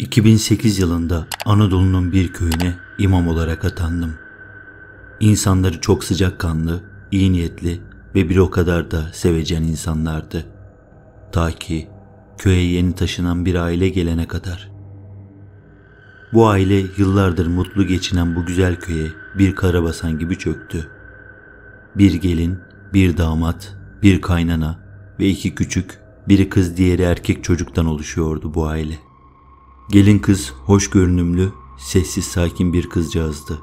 2008 yılında Anadolu'nun bir köyüne imam olarak atandım. İnsanları çok sıcakkanlı, iyi niyetli ve bir o kadar da sevecen insanlardı. Ta ki köye yeni taşınan bir aile gelene kadar. Bu aile yıllardır mutlu geçinen bu güzel köye bir karabasan gibi çöktü. Bir gelin, bir damat, bir kaynana ve iki küçük, biri kız diğeri erkek çocuktan oluşuyordu bu aile.'' Gelin kız hoş görünümlü, sessiz sakin bir kızcağızdı.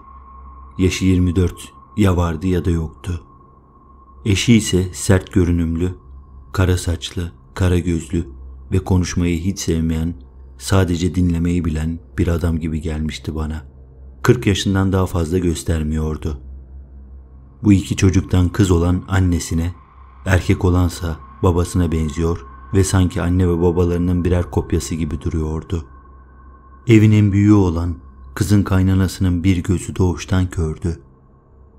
Yaşı 24 ya vardı ya da yoktu. Eşi ise sert görünümlü, kara saçlı, kara gözlü ve konuşmayı hiç sevmeyen, sadece dinlemeyi bilen bir adam gibi gelmişti bana. 40 yaşından daha fazla göstermiyordu. Bu iki çocuktan kız olan annesine, erkek olansa babasına benziyor ve sanki anne ve babalarının birer kopyası gibi duruyordu.'' Evinin büyüğü olan kızın kaynanasının bir gözü doğuştan kördü.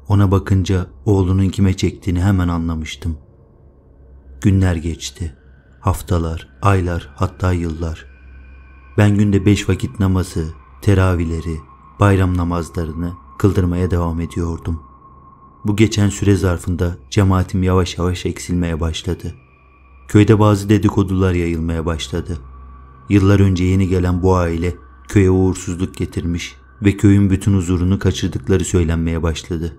Ona bakınca oğlunun kime çektiğini hemen anlamıştım. Günler geçti. Haftalar, aylar hatta yıllar. Ben günde beş vakit namazı, teravihleri, bayram namazlarını kıldırmaya devam ediyordum. Bu geçen süre zarfında cemaatim yavaş yavaş eksilmeye başladı. Köyde bazı dedikodular yayılmaya başladı. Yıllar önce yeni gelen bu aile köye uğursuzluk getirmiş ve köyün bütün huzurunu kaçırdıkları söylenmeye başladı.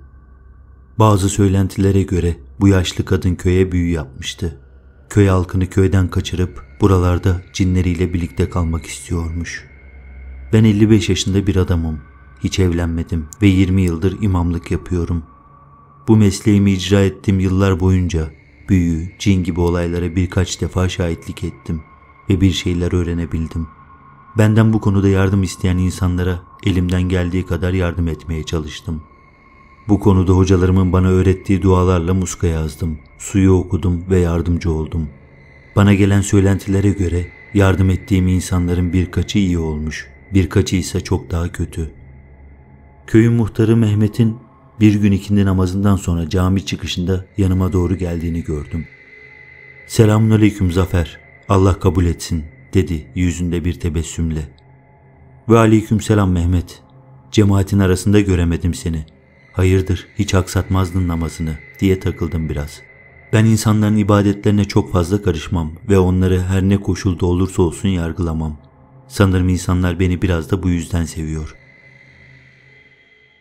Bazı söylentilere göre bu yaşlı kadın köye büyü yapmıştı. Köy halkını köyden kaçırıp buralarda cinleriyle birlikte kalmak istiyormuş. Ben 55 yaşında bir adamım. Hiç evlenmedim ve 20 yıldır imamlık yapıyorum. Bu mesleğimi icra ettiğim yıllar boyunca büyü, cin gibi olaylara birkaç defa şahitlik ettim ve bir şeyler öğrenebildim.'' Benden bu konuda yardım isteyen insanlara elimden geldiği kadar yardım etmeye çalıştım. Bu konuda hocalarımın bana öğrettiği dualarla muska yazdım, suyu okudum ve yardımcı oldum. Bana gelen söylentilere göre yardım ettiğim insanların birkaçı iyi olmuş, birkaçı ise çok daha kötü. Köyün muhtarı Mehmet'in bir gün ikindi namazından sonra cami çıkışında yanıma doğru geldiğini gördüm. Selamun Aleyküm Zafer, Allah kabul etsin.'' dedi yüzünde bir tebessümle. Ve aleykümselam Mehmet. Cemaatin arasında göremedim seni. Hayırdır hiç aksatmazdın namazını diye takıldım biraz. Ben insanların ibadetlerine çok fazla karışmam ve onları her ne koşulda olursa olsun yargılamam. Sanırım insanlar beni biraz da bu yüzden seviyor.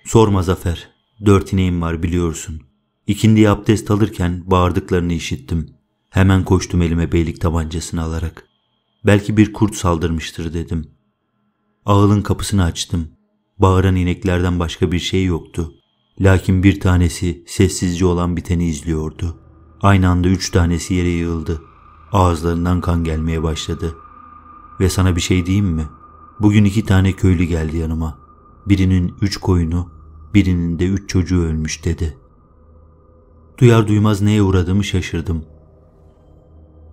Sorma Zafer. Dört ineğim var biliyorsun. İkindi abdest alırken bağırdıklarını işittim. Hemen koştum elime beylik tabancasını alarak. Belki bir kurt saldırmıştır dedim. Ağılın kapısını açtım. Bağıran ineklerden başka bir şey yoktu. Lakin bir tanesi sessizce olan biteni izliyordu. Aynı anda üç tanesi yere yığıldı. Ağızlarından kan gelmeye başladı. Ve sana bir şey diyeyim mi? Bugün iki tane köylü geldi yanıma. Birinin üç koyunu, birinin de üç çocuğu ölmüş dedi. Duyar duymaz neye uğradığımı şaşırdım.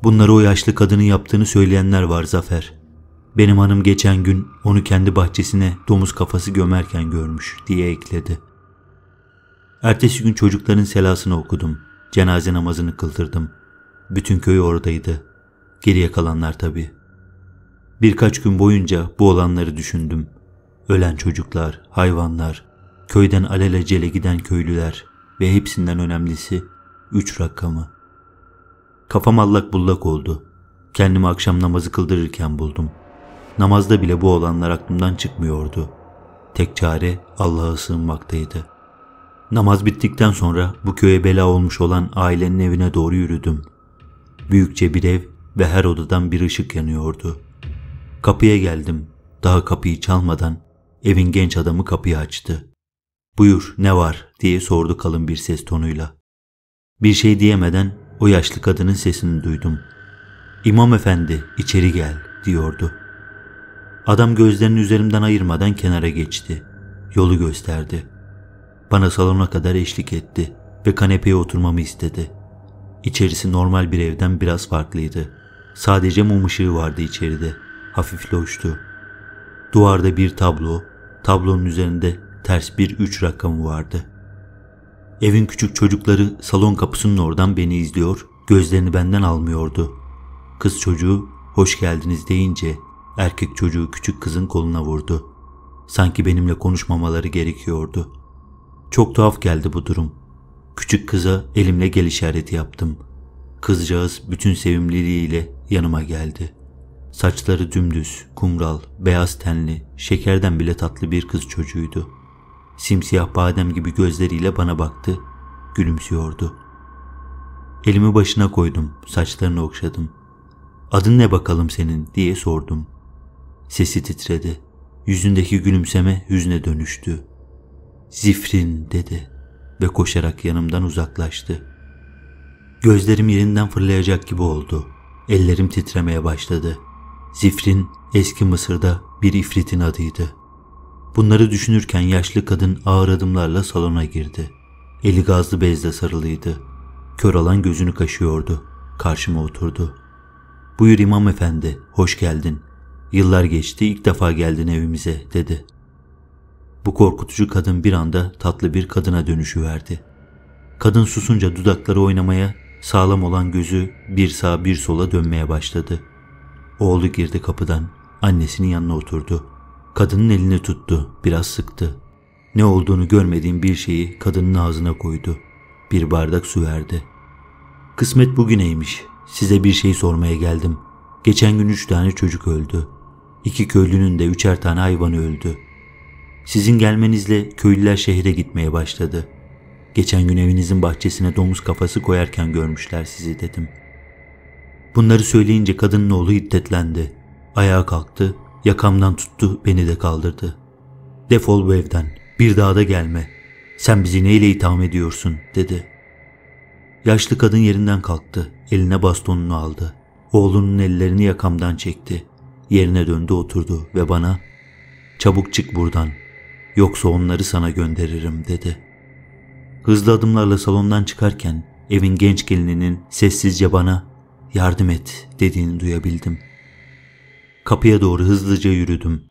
Bunları o yaşlı kadının yaptığını söyleyenler var Zafer. Benim hanım geçen gün onu kendi bahçesine domuz kafası gömerken görmüş diye ekledi. Ertesi gün çocukların selasını okudum. Cenaze namazını kıldırdım. Bütün köy oradaydı. Geriye kalanlar tabii. Birkaç gün boyunca bu olanları düşündüm. Ölen çocuklar, hayvanlar, köyden alelacele giden köylüler ve hepsinden önemlisi üç rakamı. Kafam allak bullak oldu. Kendimi akşam namazı kıldırırken buldum. Namazda bile bu olanlar aklımdan çıkmıyordu. Tek çare Allah'a sığınmaktaydı. Namaz bittikten sonra bu köye bela olmuş olan ailenin evine doğru yürüdüm. Büyükçe bir ev ve her odadan bir ışık yanıyordu. Kapıya geldim. Daha kapıyı çalmadan evin genç adamı kapıyı açtı. Buyur ne var diye sordu kalın bir ses tonuyla. Bir şey diyemeden o yaşlı kadının sesini duydum. İmam efendi içeri gel diyordu. Adam gözlerini üzerimden ayırmadan kenara geçti. Yolu gösterdi. Bana salona kadar eşlik etti ve kanepeye oturmamı istedi. İçerisi normal bir evden biraz farklıydı. Sadece mum ışığı vardı içeride. Hafif loştu. Duvarda bir tablo, tablonun üzerinde ters bir üç rakamı vardı.'' Evin küçük çocukları salon kapısının oradan beni izliyor, gözlerini benden almıyordu. Kız çocuğu hoş geldiniz deyince erkek çocuğu küçük kızın koluna vurdu. Sanki benimle konuşmamaları gerekiyordu. Çok tuhaf geldi bu durum. Küçük kıza elimle gel işareti yaptım. Kızcağız bütün sevimliliğiyle yanıma geldi. Saçları dümdüz, kumral, beyaz tenli, şekerden bile tatlı bir kız çocuğuydu.'' Simsiyah badem gibi gözleriyle bana baktı. Gülümsüyordu. Elimi başına koydum, saçlarını okşadım. Adın ne bakalım senin diye sordum. Sesi titredi. Yüzündeki gülümseme hüzne dönüştü. Zifrin dedi ve koşarak yanımdan uzaklaştı. Gözlerim yerinden fırlayacak gibi oldu. Ellerim titremeye başladı. Zifrin eski Mısır'da bir ifritin adıydı. Bunları düşünürken yaşlı kadın ağır adımlarla salona girdi. Eli gazlı bezle sarılıydı. Kör alan gözünü kaşıyordu. Karşıma oturdu. Buyur imam efendi, hoş geldin. Yıllar geçti, ilk defa geldin evimize, dedi. Bu korkutucu kadın bir anda tatlı bir kadına dönüşü verdi. Kadın susunca dudakları oynamaya, sağlam olan gözü bir sağa bir sola dönmeye başladı. Oğlu girdi kapıdan, annesinin yanına oturdu.'' Kadının elini tuttu, biraz sıktı. Ne olduğunu görmediğim bir şeyi kadının ağzına koydu. Bir bardak su verdi. Kısmet bugüneymiş. Size bir şey sormaya geldim. Geçen gün üç tane çocuk öldü. İki köylünün de üçer tane hayvanı öldü. Sizin gelmenizle köylüler şehre gitmeye başladı. Geçen gün evinizin bahçesine domuz kafası koyarken görmüşler sizi dedim. Bunları söyleyince kadının oğlu hiddetlendi. Ayağa kalktı, Yakamdan tuttu beni de kaldırdı. Defol bu evden bir daha da gelme. Sen bizi neyle itham ediyorsun dedi. Yaşlı kadın yerinden kalktı. Eline bastonunu aldı. Oğlunun ellerini yakamdan çekti. Yerine döndü oturdu ve bana ''Çabuk çık buradan yoksa onları sana gönderirim.'' dedi. Hızlı adımlarla salondan çıkarken evin genç gelininin sessizce bana ''Yardım et.'' dediğini duyabildim.'' Kapıya doğru hızlıca yürüdüm.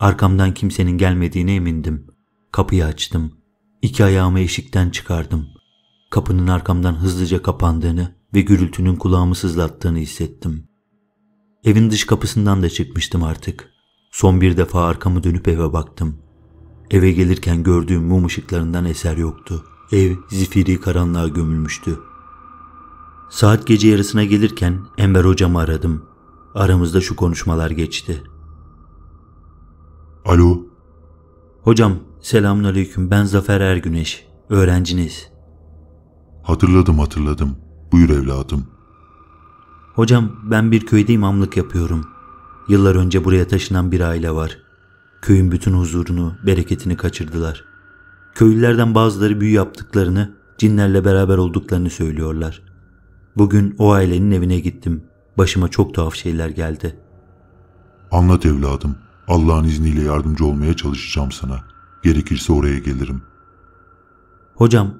Arkamdan kimsenin gelmediğine emindim. Kapıyı açtım. İki ayağımı eşikten çıkardım. Kapının arkamdan hızlıca kapandığını ve gürültünün kulağımı sızlattığını hissettim. Evin dış kapısından da çıkmıştım artık. Son bir defa arkamı dönüp eve baktım. Eve gelirken gördüğüm mum ışıklarından eser yoktu. Ev zifiri karanlığa gömülmüştü. Saat gece yarısına gelirken Ember hocamı aradım. Aramızda şu konuşmalar geçti. Alo. Hocam selamünaleyküm ben Zafer Ergüneş. Öğrenciniz. Hatırladım hatırladım. Buyur evladım. Hocam ben bir köyde imamlık yapıyorum. Yıllar önce buraya taşınan bir aile var. Köyün bütün huzurunu, bereketini kaçırdılar. Köylülerden bazıları büyü yaptıklarını, cinlerle beraber olduklarını söylüyorlar. Bugün o ailenin evine gittim başıma çok tuhaf şeyler geldi. Anlat evladım. Allah'ın izniyle yardımcı olmaya çalışacağım sana. Gerekirse oraya gelirim. Hocam,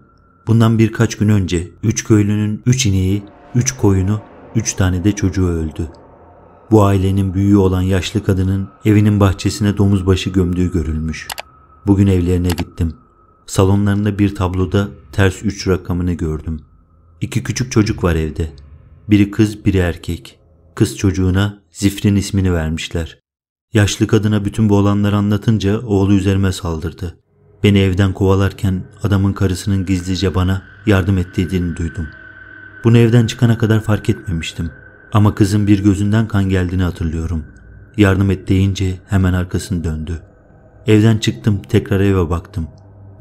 bundan birkaç gün önce üç köylünün üç ineği, üç koyunu, üç tane de çocuğu öldü. Bu ailenin büyüğü olan yaşlı kadının evinin bahçesine domuz başı gömdüğü görülmüş. Bugün evlerine gittim. Salonlarında bir tabloda ters üç rakamını gördüm. İki küçük çocuk var evde. Biri kız biri erkek. Kız çocuğuna Zifrin ismini vermişler. Yaşlı kadına bütün bu olanları anlatınca oğlu üzerime saldırdı. Beni evden kovalarken adamın karısının gizlice bana yardım ettiğini duydum. Bunu evden çıkana kadar fark etmemiştim. Ama kızın bir gözünden kan geldiğini hatırlıyorum. Yardım et deyince hemen arkasını döndü. Evden çıktım tekrar eve baktım.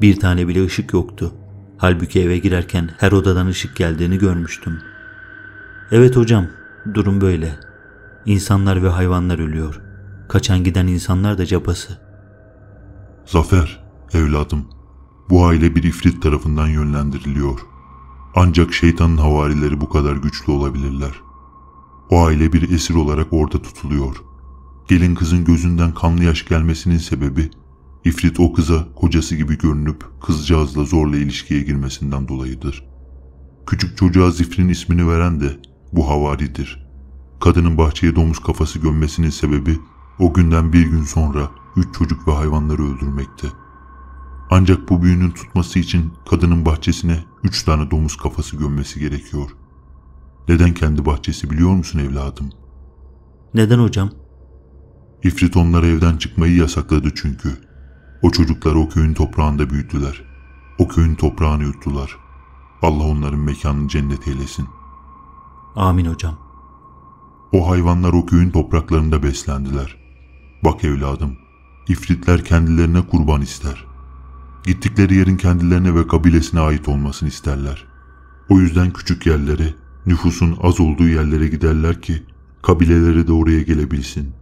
Bir tane bile ışık yoktu. Halbuki eve girerken her odadan ışık geldiğini görmüştüm.'' Evet hocam, durum böyle. İnsanlar ve hayvanlar ölüyor. Kaçan giden insanlar da cabası. Zafer, evladım. Bu aile bir ifrit tarafından yönlendiriliyor. Ancak şeytanın havarileri bu kadar güçlü olabilirler. O aile bir esir olarak orada tutuluyor. Gelin kızın gözünden kanlı yaş gelmesinin sebebi ifrit o kıza kocası gibi görünüp kızcağızla zorla ilişkiye girmesinden dolayıdır. Küçük çocuğa Zifrin ismini veren de bu havaridir. Kadının bahçeye domuz kafası gömmesinin sebebi o günden bir gün sonra üç çocuk ve hayvanları öldürmekte. Ancak bu büyünün tutması için kadının bahçesine üç tane domuz kafası gömmesi gerekiyor. Neden kendi bahçesi biliyor musun evladım? Neden hocam? İfrit onlara evden çıkmayı yasakladı çünkü. O çocuklar o köyün toprağında büyüdüler. O köyün toprağını yuttular. Allah onların mekanını cennet eylesin.'' Amin hocam. O hayvanlar o köyün topraklarında beslendiler. Bak evladım, ifritler kendilerine kurban ister. Gittikleri yerin kendilerine ve kabilesine ait olmasını isterler. O yüzden küçük yerlere, nüfusun az olduğu yerlere giderler ki kabileleri de oraya gelebilsin.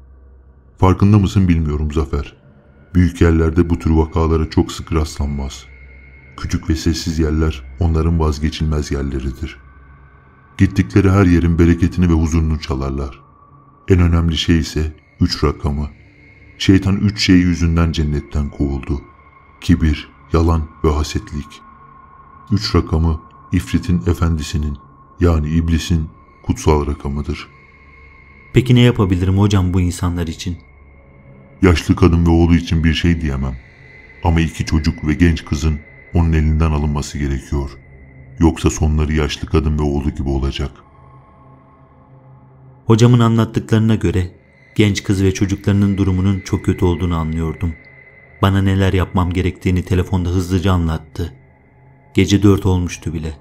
Farkında mısın bilmiyorum Zafer. Büyük yerlerde bu tür vakalara çok sık rastlanmaz. Küçük ve sessiz yerler onların vazgeçilmez yerleridir. Gittikleri her yerin bereketini ve huzurunu çalarlar. En önemli şey ise üç rakamı. Şeytan üç şey yüzünden cennetten kovuldu. Kibir, yalan ve hasetlik. Üç rakamı ifritin efendisinin yani iblisin kutsal rakamıdır. Peki ne yapabilirim hocam bu insanlar için? Yaşlı kadın ve oğlu için bir şey diyemem. Ama iki çocuk ve genç kızın onun elinden alınması gerekiyor.'' Yoksa sonları yaşlı kadın ve oğlu gibi olacak. Hocamın anlattıklarına göre genç kız ve çocuklarının durumunun çok kötü olduğunu anlıyordum. Bana neler yapmam gerektiğini telefonda hızlıca anlattı. Gece dört olmuştu bile.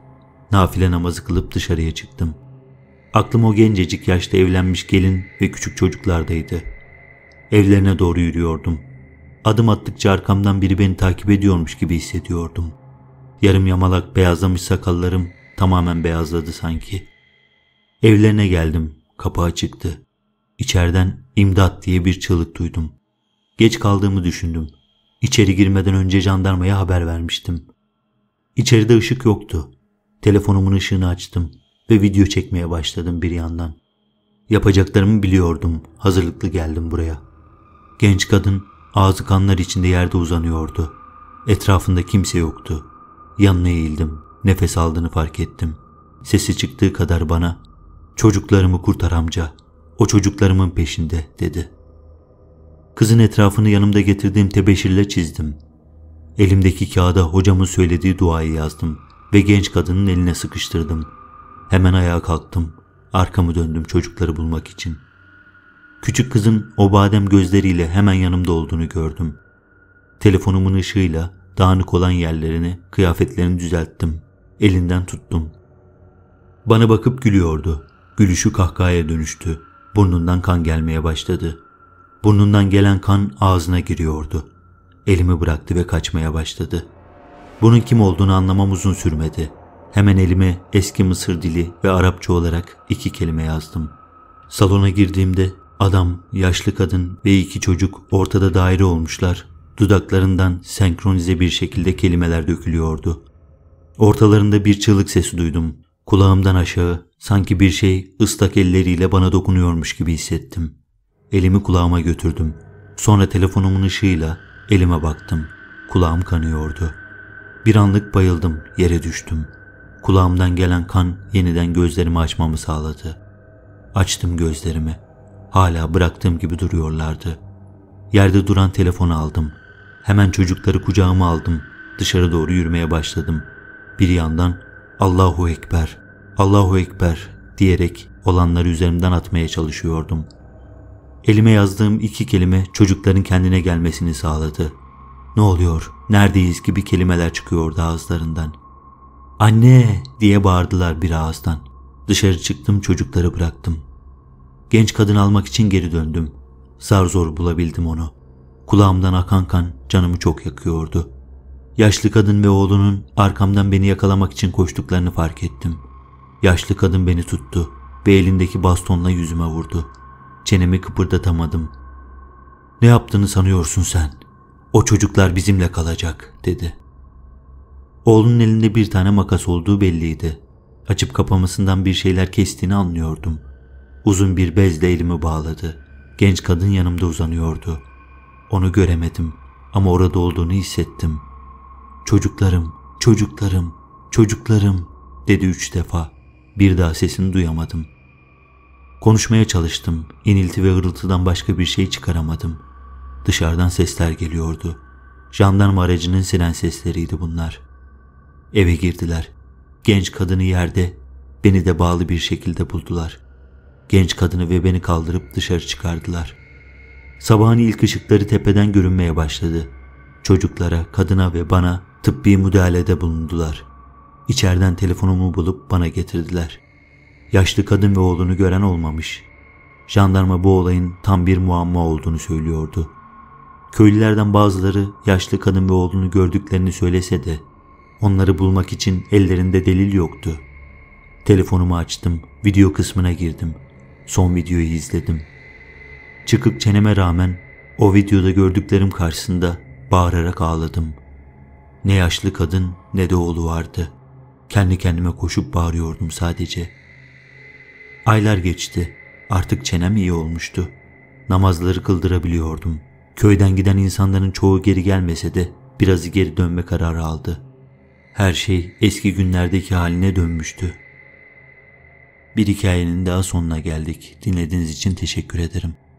Nafile namazı kılıp dışarıya çıktım. Aklım o gencecik yaşta evlenmiş gelin ve küçük çocuklardaydı. Evlerine doğru yürüyordum. Adım attıkça arkamdan biri beni takip ediyormuş gibi hissediyordum. Yarım yamalak beyazlamış sakallarım tamamen beyazladı sanki. Evlerine geldim. Kapı açıktı. İçeriden imdat diye bir çığlık duydum. Geç kaldığımı düşündüm. İçeri girmeden önce jandarmaya haber vermiştim. İçeride ışık yoktu. Telefonumun ışığını açtım ve video çekmeye başladım bir yandan. Yapacaklarımı biliyordum. Hazırlıklı geldim buraya. Genç kadın ağzı kanlar içinde yerde uzanıyordu. Etrafında kimse yoktu. Yanına eğildim. Nefes aldığını fark ettim. Sesi çıktığı kadar bana ''Çocuklarımı kurtar amca. O çocuklarımın peşinde.'' dedi. Kızın etrafını yanımda getirdiğim tebeşirle çizdim. Elimdeki kağıda hocamın söylediği duayı yazdım ve genç kadının eline sıkıştırdım. Hemen ayağa kalktım. Arkamı döndüm çocukları bulmak için. Küçük kızın o badem gözleriyle hemen yanımda olduğunu gördüm. Telefonumun ışığıyla Dağınık olan yerlerini, kıyafetlerini düzelttim. Elinden tuttum. Bana bakıp gülüyordu. Gülüşü kahkahaya dönüştü. Burnundan kan gelmeye başladı. Burnundan gelen kan ağzına giriyordu. Elimi bıraktı ve kaçmaya başladı. Bunun kim olduğunu anlamam uzun sürmedi. Hemen elime eski Mısır dili ve Arapça olarak iki kelime yazdım. Salona girdiğimde adam, yaşlı kadın ve iki çocuk ortada daire olmuşlar Dudaklarından senkronize bir şekilde kelimeler dökülüyordu. Ortalarında bir çığlık sesi duydum. Kulağımdan aşağı sanki bir şey ıslak elleriyle bana dokunuyormuş gibi hissettim. Elimi kulağıma götürdüm. Sonra telefonumun ışığıyla elime baktım. Kulağım kanıyordu. Bir anlık bayıldım, yere düştüm. Kulağımdan gelen kan yeniden gözlerimi açmamı sağladı. Açtım gözlerimi. Hala bıraktığım gibi duruyorlardı. Yerde duran telefonu aldım. Hemen çocukları kucağıma aldım. Dışarı doğru yürümeye başladım. Bir yandan Allahu Ekber, Allahu Ekber diyerek olanları üzerimden atmaya çalışıyordum. Elime yazdığım iki kelime çocukların kendine gelmesini sağladı. Ne oluyor, neredeyiz gibi kelimeler çıkıyordu ağızlarından. Anne diye bağırdılar bir ağızdan. Dışarı çıktım çocukları bıraktım. Genç kadın almak için geri döndüm. Zar zor bulabildim onu. Kulağımdan akan kan canımı çok yakıyordu. Yaşlı kadın ve oğlunun arkamdan beni yakalamak için koştuklarını fark ettim. Yaşlı kadın beni tuttu ve elindeki bastonla yüzüme vurdu. Çenemi kıpırdatamadım. Ne yaptığını sanıyorsun sen? O çocuklar bizimle kalacak dedi. Oğlunun elinde bir tane makas olduğu belliydi. Açıp kapamasından bir şeyler kestiğini anlıyordum. Uzun bir bezle elimi bağladı. Genç kadın yanımda uzanıyordu. Onu göremedim ama orada olduğunu hissettim. Çocuklarım, çocuklarım, çocuklarım dedi üç defa. Bir daha sesini duyamadım. Konuşmaya çalıştım. İnilti ve hırıltıdan başka bir şey çıkaramadım. Dışarıdan sesler geliyordu. Jandarma aracının siren sesleriydi bunlar. Eve girdiler. Genç kadını yerde, beni de bağlı bir şekilde buldular. Genç kadını ve beni kaldırıp dışarı çıkardılar. Sabahın ilk ışıkları tepeden görünmeye başladı. Çocuklara, kadına ve bana tıbbi müdahalede bulundular. İçeriden telefonumu bulup bana getirdiler. Yaşlı kadın ve oğlunu gören olmamış. Jandarma bu olayın tam bir muamma olduğunu söylüyordu. Köylülerden bazıları yaşlı kadın ve oğlunu gördüklerini söylese de onları bulmak için ellerinde delil yoktu. Telefonumu açtım, video kısmına girdim. Son videoyu izledim. Çıkık çeneme rağmen o videoda gördüklerim karşısında bağırarak ağladım. Ne yaşlı kadın ne de oğlu vardı. Kendi kendime koşup bağırıyordum sadece. Aylar geçti. Artık çenem iyi olmuştu. Namazları kıldırabiliyordum. Köyden giden insanların çoğu geri gelmese de birazı geri dönme kararı aldı. Her şey eski günlerdeki haline dönmüştü. Bir hikayenin daha sonuna geldik. Dinlediğiniz için teşekkür ederim.